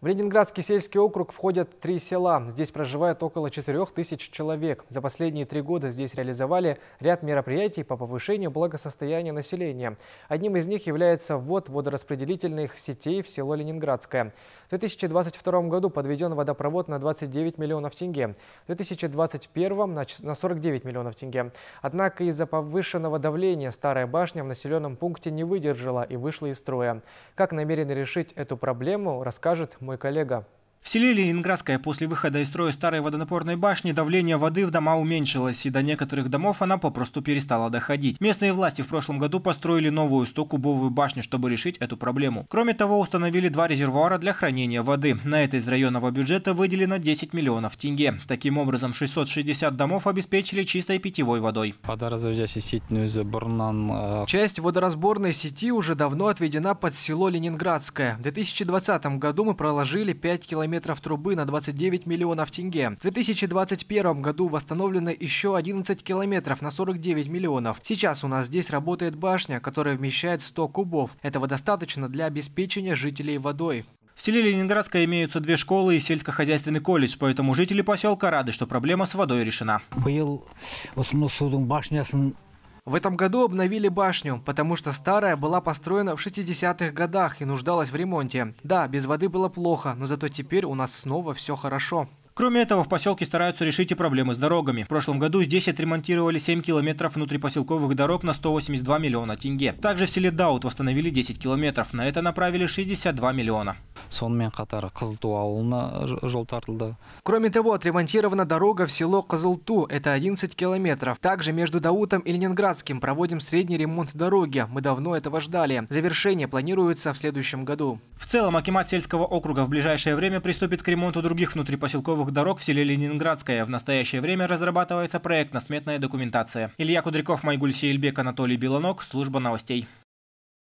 В Ленинградский сельский округ входят три села. Здесь проживает около 4 тысяч человек. За последние три года здесь реализовали ряд мероприятий по повышению благосостояния населения. Одним из них является ввод водораспределительных сетей в село Ленинградское. В 2022 году подведен водопровод на 29 миллионов тенге, в 2021 на 49 миллионов тенге. Однако из-за повышенного давления старая башня в населенном пункте не выдержала и вышла из строя. Как намерены решить эту проблему, расскажет мой коллега в селе Ленинградское после выхода из строя старой водонапорной башни давление воды в дома уменьшилось, и до некоторых домов она попросту перестала доходить. Местные власти в прошлом году построили новую 100-кубовую башню, чтобы решить эту проблему. Кроме того, установили два резервуара для хранения воды. На это из районного бюджета выделено 10 миллионов тенге. Таким образом, 660 домов обеспечили чистой питьевой водой. Э, Часть водоразборной сети уже давно отведена под село Ленинградское. В 2020 году мы проложили 5 километров километров трубы на 29 миллионов тенге. В 2021 году восстановлено еще 11 километров на 49 миллионов. Сейчас у нас здесь работает башня, которая вмещает 100 кубов. Этого достаточно для обеспечения жителей водой. В селе Ленинградское имеются две школы и сельскохозяйственный колледж, поэтому жители поселка рады, что проблема с водой решена. Был, вот башня в этом году обновили башню, потому что старая была построена в 60-х годах и нуждалась в ремонте. Да, без воды было плохо, но зато теперь у нас снова все хорошо. Кроме этого, в поселке стараются решить и проблемы с дорогами. В прошлом году здесь отремонтировали 7 километров внутрипоселковых дорог на 182 миллиона тенге. Также в селе Даут восстановили 10 километров. На это направили 62 миллиона сонымен қатар қызылту ауылына жол тартылды кроме того отремонтирована дорога в село кызылту это 11 километров также между даутом и ленинградским проводим средний ремонт дороги мы давно этого ждали завершение планируется в следующем году в целом акимат сельского округа в ближайшее время приступит к ремонту других внутрипоселковых дорог в селе ленинградское в настоящее время разрабатывается проектно-сметная документация илья кудряков майгуль сейльбек анатолий белонок служба новостей